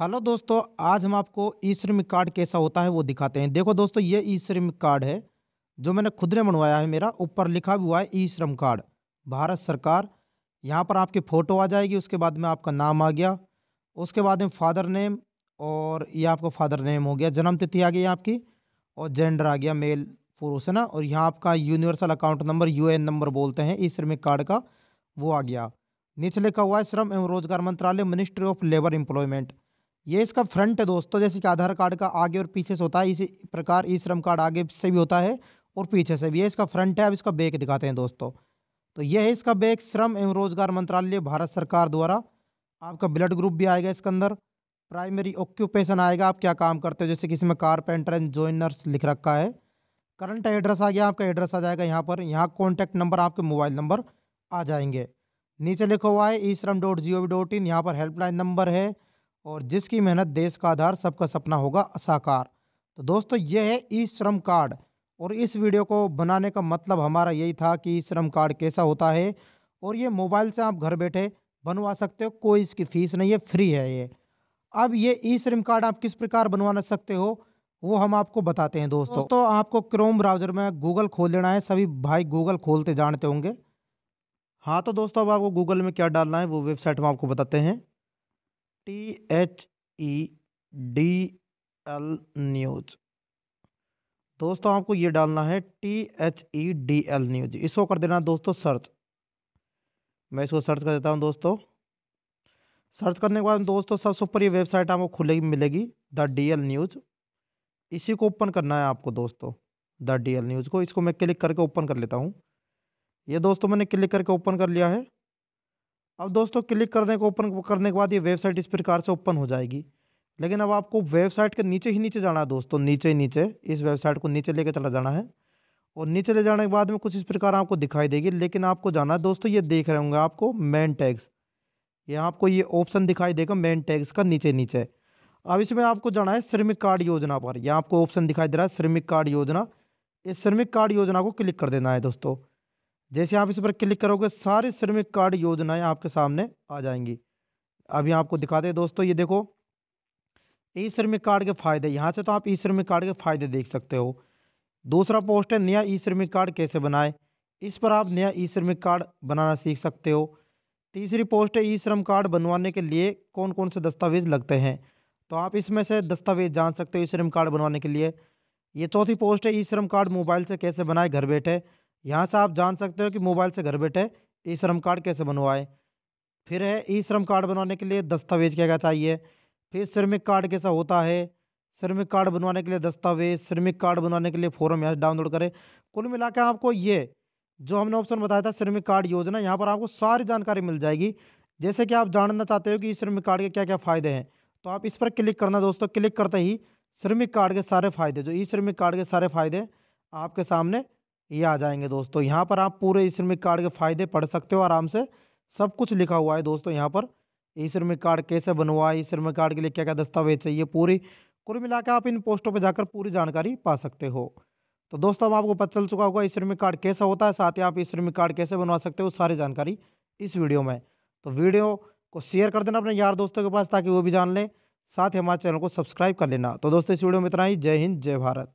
hello दोस्तों आज हम आपको ई श्रम कार्ड कैसा होता है वो दिखाते हैं देखो दोस्तों ये ई श्रम कार्ड है जो मैंने खुद ने बनवाया है मेरा ऊपर लिखा भी हुआ है ई श्रम कार्ड भारत सरकार यहाँ पर आपकी फ़ोटो आ जाएगी उसके बाद में आपका नाम आ गया उसके बाद में फादर नेम और ये आपका फादर नेम हो गया जन्म तिथि आ गई आपकी और जेंडर आ गया मेल पुरुष है ना और यहाँ आपका universal account number U number बोलते हैं ई श्रमिक कार्ड का वो आ गया नीचे लिखा हुआ है श्रम एवं रोजगार मंत्रालय मिनिस्ट्री ऑफ लेबर एम्प्लॉयमेंट ये इसका फ्रंट है दोस्तों जैसे कि आधार कार्ड का आगे और पीछे से होता है इसी प्रकार ई श्रम कार्ड आगे से भी होता है और पीछे से भी ये इसका फ्रंट है अब इसका बैक दिखाते हैं दोस्तों तो यह है इसका बैक श्रम एवं रोजगार मंत्रालय भारत सरकार द्वारा आपका ब्लड ग्रुप भी आएगा इसके अंदर प्राइमरी ऑक्यूपेशन आएगा आप क्या काम करते हो जैसे कि इसमें कारपेंटर एंड ज्वाइनर्स लिख रखा है करंट एड्रेस आ गया आपका एड्रेस आ जाएगा यहाँ पर यहाँ कॉन्टैक्ट नंबर आपके मोबाइल नंबर आ जाएंगे नीचे लिखा हुआ है E Shram dot G O V dot in यहाँ पर हेल्पलाइन नंबर है और जिसकी मेहनत देश का आधार सबका सपना होगा असाकार तो दोस्तों यह है ई श्रम कार्ड और इस वीडियो को बनाने का मतलब हमारा यही था कि ई श्रम कार्ड कैसा होता है और ये मोबाइल से आप घर बैठे बनवा सकते हो कोई इसकी फ़ीस नहीं है फ्री है ये अब ये ई श्रम कार्ड आप किस प्रकार बनवा सकते हो वो हम आपको बताते हैं दोस्तों तो आपको क्रोम ब्राउज़र में गूगल खोल लेना है सभी भाई गूगल खोलते जानते होंगे हाँ तो दोस्तों अब आपको गूगल में क्या डालना है वो वेबसाइट हम आपको बताते हैं T H E D L news दोस्तों आपको ये डालना है T H E D L news इसको कर देना दोस्तों सर्च मैं इसको सर्च कर देता हूँ दोस्तों सर्च करने के बाद दोस्तों सबसे ऊपर ये वेबसाइट आपको खुलेगी मिलेगी द डी एल न्यूज इसी को ओपन करना है आपको दोस्तों द डी एल न्यूज को इसको मैं क्लिक करके ओपन कर लेता हूँ ये दोस्तों मैंने क्लिक करके ओपन कर लिया है अब दोस्तों क्लिक करने को ओपन करने के बाद ये वेबसाइट इस प्रकार से ओपन हो जाएगी लेकिन अब आपको वेबसाइट के नीचे ही नीचे जाना है दोस्तों नीचे ही नीचे इस वेबसाइट को नीचे लेके चला जाना है और नीचे ले जाने के बाद में कुछ इस प्रकार आपको दिखाई देगी लेकिन आपको जाना है दोस्तों ये देख रहे होंगे आपको मेन टैग्स ये आपको ये ऑप्शन दिखाई देगा मेन टैग्स का नीचे नीचे अब इसमें आपको जाना है श्रमिक कार्ड योजना पर यह आपको ऑप्शन दिखाई दे रहा है श्रमिक कार्ड योजना इस श्रमिक कार्ड योजना को क्लिक कर देना है दोस्तों जैसे आप इस पर क्लिक करोगे सारे श्रमिक कार्ड योजनाएं आपके सामने आ जाएंगी अभी आपको दिखाते हैं दोस्तों ये देखो ई श्रमिक कार्ड के फायदे यहाँ से तो आप ई श्रमिक कार्ड के फायदे देख सकते हो दूसरा पोस्ट है नया ई श्रमिक कार्ड कैसे बनाए इस पर आप नया ई श्रमिक कार्ड बनाना सीख सकते हो तीसरी पोस्ट है ई श्रम कार्ड बनवाने के लिए कौन कौन से दस्तावेज लगते हैं तो आप इसमें से दस्तावेज जान सकते हो ई श्रम कार्ड बनवाने के लिए ये चौथी पोस्ट है ई श्रम कार्ड मोबाइल से कैसे बनाए घर बैठे यहाँ से आप जान सकते हो कि मोबाइल से घर बैठे ई श्रम कार्ड कैसे बनवाएं फिर है ई श्रम कार्ड बनवाने के लिए दस्तावेज क्या क्या चाहिए फिर श्रमिक कार्ड कैसा होता है श्रमिक कार्ड बनवाने के लिए दस्तावेज श्रमिक कार्ड बनवाने के लिए फॉर्म यहाँ डाउनलोड करें कुल मिला के आपको ये जो हमने ऑप्शन बताया था श्रमिक कार्ड योजना यहाँ पर आपको सारी जानकारी मिल जाएगी जैसे कि आप जानना चाहते हो कि ई श्रमिक कार्ड के क्या क्या फ़ायदे हैं तो आप इस पर क्लिक करना दोस्तों क्लिक करते ही श्रमिक कार्ड के सारे फ़ायदे जो ई श्रमिक कार्ड के सारे फ़ायदे आपके सामने ये आ जाएंगे दोस्तों यहाँ पर आप पूरे ई श्रमिक कार्ड के फ़ायदे पढ़ सकते हो आराम से सब कुछ लिखा हुआ है दोस्तों यहाँ पर ई श्रमिक कार्ड कैसे बनवा ई श्रमिक कार्ड के लिए क्या क्या दस्तावेज चाहिए पूरी कुल मिला के आप इन पोस्टों पर जाकर पूरी जानकारी पा सकते हो तो दोस्तों अब आपको पता चल चुका होगा ई श्रमिक कार्ड कैसा होता है साथ ही आप ई श्रमिक कार्ड कैसे बनवा सकते हो सारी जानकारी इस वीडियो में तो वीडियो को शेयर कर देना अपने यार दोस्तों के पास ताकि वो भी जान लें साथ ही हमारे चैनल को सब्सक्राइब कर लेना तो दोस्तों इस वीडियो में इतना ही जय हिंद जय भारत